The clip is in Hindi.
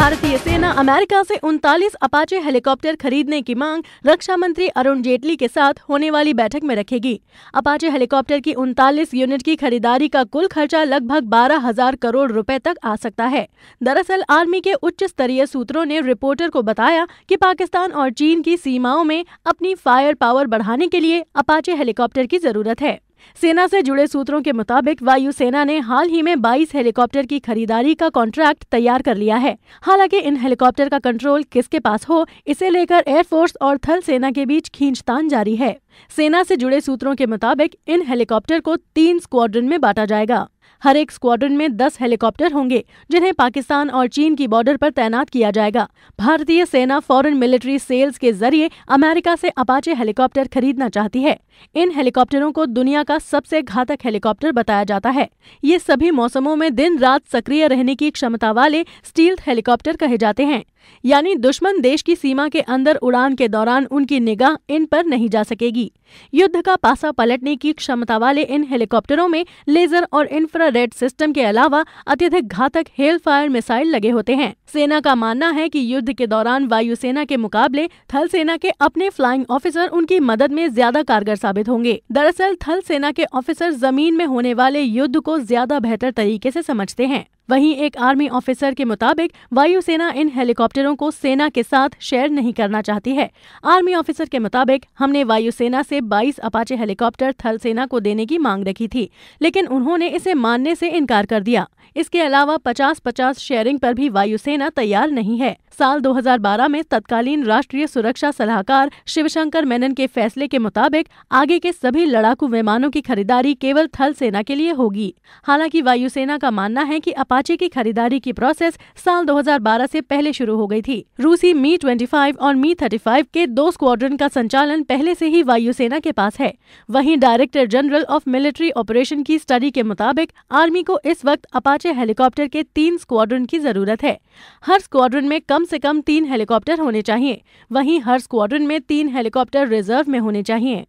भारतीय सेना अमेरिका से उनतालीस अपाचे हेलीकॉप्टर खरीदने की मांग रक्षा मंत्री अरुण जेटली के साथ होने वाली बैठक में रखेगी अपाचे हेलीकॉप्टर की उनतालीस यूनिट की खरीदारी का कुल खर्चा लगभग बारह हजार करोड़ रुपए तक आ सकता है दरअसल आर्मी के उच्च स्तरीय सूत्रों ने रिपोर्टर को बताया कि पाकिस्तान और चीन की सीमाओं में अपनी फायर पावर बढ़ाने के लिए अपाचे हेलीकॉप्टर की जरूरत है सेना से जुड़े सूत्रों के मुताबिक वायुसेना ने हाल ही में 22 हेलीकॉप्टर की खरीदारी का कॉन्ट्रैक्ट तैयार कर लिया है हालांकि इन हेलीकॉप्टर का कंट्रोल किसके पास हो इसे लेकर एयरफोर्स और थल सेना के बीच खींचतान जारी है सेना से जुड़े सूत्रों के मुताबिक इन हेलीकॉप्टर को तीन स्क्वाड्रन में बांटा जाएगा हर एक स्क्वाड्रन में दस हेलीकॉप्टर होंगे जिन्हें पाकिस्तान और चीन की बॉर्डर पर तैनात किया जाएगा भारतीय सेना फॉरन मिलिट्री सेल्स के जरिए अमेरिका से अपाचे हेलीकॉप्टर खरीदना चाहती है इन हेलीकॉप्टरों को दुनिया का सबसे घातक हेलीकॉप्टर बताया जाता है ये सभी मौसमों में दिन रात सक्रिय रहने की क्षमता वाले स्टील हेलीकॉप्टर कहे जाते हैं यानी दुश्मन देश की सीमा के अंदर उड़ान के दौरान उनकी निगाह इन पर नहीं जा सकेगी युद्ध का पासा पलटने की क्षमता वाले इन हेलीकॉप्टरों में लेजर और इंफ्रा इंफ्रारेड सिस्टम के अलावा अत्यधिक घातक हेल फायर मिसाइल लगे होते हैं सेना का मानना है कि युद्ध के दौरान वायुसेना के मुकाबले थल सेना के अपने फ्लाइंग ऑफिसर उनकी मदद में ज्यादा कारगर साबित होंगे दरअसल थल सेना के ऑफिसर जमीन में होने वाले युद्ध को ज्यादा बेहतर तरीके ऐसी समझते हैं वहीं एक आर्मी ऑफिसर के मुताबिक वायुसेना इन हेलीकॉप्टरों को सेना के साथ शेयर नहीं करना चाहती है आर्मी ऑफिसर के मुताबिक हमने वायुसेना से 22 अपाचे हेलीकॉप्टर थल सेना को देने की मांग रखी थी लेकिन उन्होंने इसे मानने से इनकार कर दिया इसके अलावा 50-50 शेयरिंग पर भी वायुसेना तैयार नहीं है साल 2012 में तत्कालीन राष्ट्रीय सुरक्षा सलाहकार शिवशंकर मेनन के फैसले के मुताबिक आगे के सभी लड़ाकू विमानों की खरीदारी केवल थल सेना के लिए होगी हालांकि वायुसेना का मानना है कि अपाचे कराची की खरीदारी की प्रोसेस साल 2012 से पहले शुरू हो गई थी रूसी मी 25 और मी 35 के दो स्क्वाड्रन का संचालन पहले से ही वायुसेना के पास है वहीं director general of military operation की स्टडी के मुताबिक आर्मी को इस वक्त अपाचे हेलीकॉप्टर के तीन स्क्वाड्रन की जरूरत है हर स्क्वाड्रन में कम से कम तीन हेलीकॉप्टर होने चाहिए वहीं हर स्क्वाड्रन में तीन हेलीकॉप्टर रिजर्व में होने चाहिए